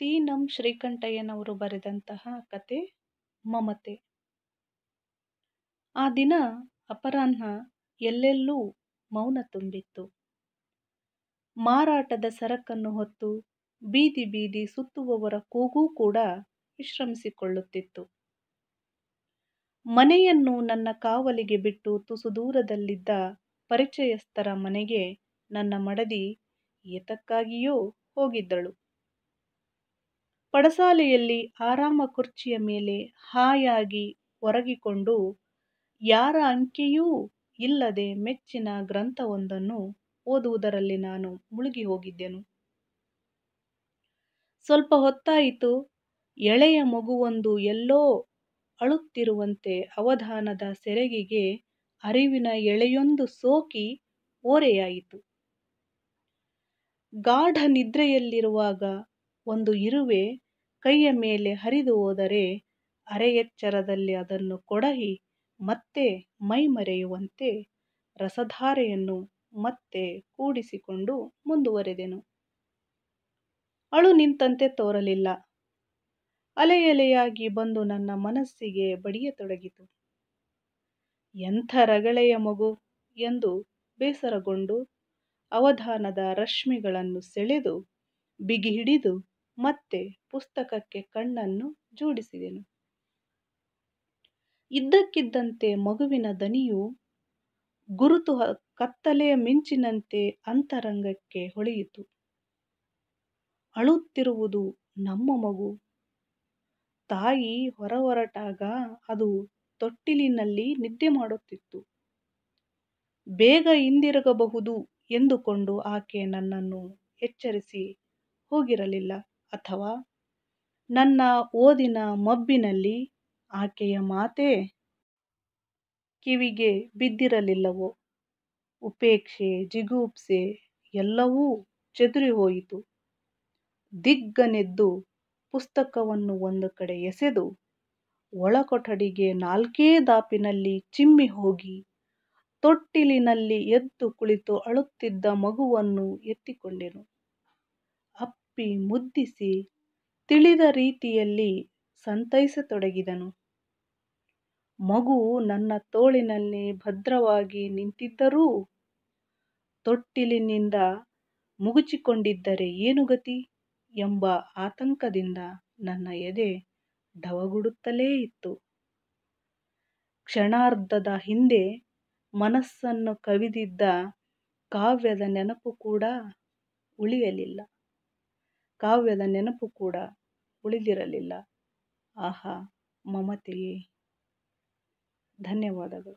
ತೀನಂ ಶ್ರೀಕಂಠಯ್ಯನವರು ಬರೆದಂತಹ ಕತೆ ಮಮತೆ ಆ ದಿನ ಅಪರಾಹ್ನ ಎಲ್ಲೆಲ್ಲೂ ಮೌನ ತುಂಬಿತ್ತು ಮಾರಾಟದ ಸರಕನ್ನು ಹೊತ್ತು ಬೀದಿ ಬೀದಿ ಸುತ್ತುವವರ ಕೂಗೂ ಕೂಡ ವಿಶ್ರಮಿಸಿಕೊಳ್ಳುತ್ತಿತ್ತು ಮನೆಯನ್ನು ನನ್ನ ಕಾವಲಿಗೆ ಬಿಟ್ಟು ತುಸು ದೂರದಲ್ಲಿದ್ದ ಪರಿಚಯಸ್ಥರ ಮನೆಗೆ ನನ್ನ ಮಡದಿ ಏತಕ್ಕಾಗಿಯೋ ಹೋಗಿದ್ದಳು ಪಡಸಾಲೆಯಲ್ಲಿ ಆರಾಮ ಕುರ್ಚಿಯ ಮೇಲೆ ಹಾಯಾಗಿ ಒರಗಿಕೊಂಡು ಯಾರ ಅಂಕೆಯೂ ಇಲ್ಲದೆ ಮೆಚ್ಚಿನ ಗ್ರಂಥವೊಂದನ್ನು ಓದುವುದರಲ್ಲಿ ನಾನು ಮುಳುಗಿ ಹೋಗಿದ್ದೆನು ಸ್ವಲ್ಪ ಹೊತ್ತಾಯಿತು ಎಳೆಯ ಮಗುವೊಂದು ಎಲ್ಲೋ ಅಳುತ್ತಿರುವಂತೆ ಅವಧಾನದ ಸೆರಗಿಗೆ ಅರಿವಿನ ಎಳೆಯೊಂದು ಸೋಕಿ ಓರೆಯಾಯಿತು ಗಾಢ ನಿದ್ರೆಯಲ್ಲಿರುವಾಗ ಒಂದು ಇರುವೆ ಕೈಯ ಮೇಲೆ ಹರಿದು ಹೋದರೆ ಅರೆಎಚ್ಚರದಲ್ಲಿ ಅದನ್ನು ಕೊಡಹಿ ಮತ್ತೆ ಮೈಮರೆಯುವಂತೆ ರಸಧಾರೆಯನ್ನು ಮತ್ತೆ ಕೂಡಿಸಿಕೊಂಡು ಮುಂದುವರೆದೆನು ಅಳು ನಿಂತಂತೆ ತೋರಲಿಲ್ಲ ಅಲೆಯಲೆಯಾಗಿ ಬಂದು ನನ್ನ ಮನಸ್ಸಿಗೆ ಬಡಿಯತೊಡಗಿತು ಎಂಥ ರಗಳೆಯ ಮಗು ಎಂದು ಬೇಸರಗೊಂಡು ಅವಧಾನದ ರಶ್ಮಿಗಳನ್ನು ಸೆಳೆದು ಬಿಗಿಹಿಡಿದು ಮತ್ತೆ ಪುಸ್ತಕಕ್ಕೆ ಕಣ್ಣನ್ನು ಜೋಡಿಸಿದೆನು ಇದ್ದಕ್ಕಿದ್ದಂತೆ ಮಗುವಿನ ದನಿಯು ಗುರುತು ಕತ್ತಲೆಯ ಮಿಂಚಿನಂತೆ ಅಂತರಂಗಕ್ಕೆ ಹೊಳೆಯಿತು ಅಳುತ್ತಿರುವುದು ನಮ್ಮ ಮಗು ತಾಯಿ ಹೊರಟಾಗ ಅದು ತೊಟ್ಟಿಲಿನಲ್ಲಿ ನಿದ್ದೆ ಮಾಡುತ್ತಿತ್ತು ಬೇಗ ಹಿಂದಿರುಗಬಹುದು ಎಂದುಕೊಂಡು ಆಕೆ ನನ್ನನ್ನು ಎಚ್ಚರಿಸಿ ಹೋಗಿರಲಿಲ್ಲ ಅಥವಾ ನನ್ನ ಓದಿನ ಮಬ್ಬಿನಲ್ಲಿ ಆಕೆಯ ಮಾತೇ ಕಿವಿಗೆ ಬಿದ್ದಿರಲಿಲ್ಲವೋ ಉಪೇಕ್ಷೆ ಜಿಗುಪ್ಸೆ ಎಲ್ಲವೂ ಹೋಯಿತು ದಿಗ್ಗನೆದ್ದು ಪುಸ್ತಕವನ್ನು ಒಂದು ಕಡೆ ಎಸೆದು ಒಳಕೊಠಡಿಗೆ ನಾಲ್ಕೇ ದಾಪಿನಲ್ಲಿ ಚಿಮ್ಮಿ ಹೋಗಿ ತೊಟ್ಟಿಲಿನಲ್ಲಿ ಎದ್ದು ಕುಳಿತು ಅಳುತ್ತಿದ್ದ ಮಗುವನ್ನು ಎತ್ತಿಕೊಂಡೆನು ಒಪ್ಪಿ ಮುದ್ದಿಸಿ ತಿಳಿದ ರೀತಿಯಲ್ಲಿ ಸಂತೈಸತೊಡಗಿದನು ಮಗು ನನ್ನ ತೋಳಿನಲ್ಲಿ ಭದ್ರವಾಗಿ ನಿಂತಿದ್ದರೂ ತೊಟ್ಟಿಲಿನಿಂದ ಮುಗುಚಿಕೊಂಡಿದ್ದರೆ ಏನು ಗತಿ ಎಂಬ ಆತಂಕದಿಂದ ನನ್ನ ಎದೆ ಡವಗುಡುತ್ತಲೇ ಇತ್ತು ಕ್ಷಣಾರ್ಧದ ಹಿಂದೆ ಮನಸ್ಸನ್ನು ಕವಿದಿದ್ದ ಕಾವ್ಯದ ನೆನಪು ಕೂಡ ಉಳಿಯಲಿಲ್ಲ ಕಾವ್ಯದ ನೆನಪು ಕೂಡ ಉಳಿದಿರಲಿಲ್ಲ ಆಹಾ ಮಮತೆಯೇ ಧನ್ಯವಾದಗಳು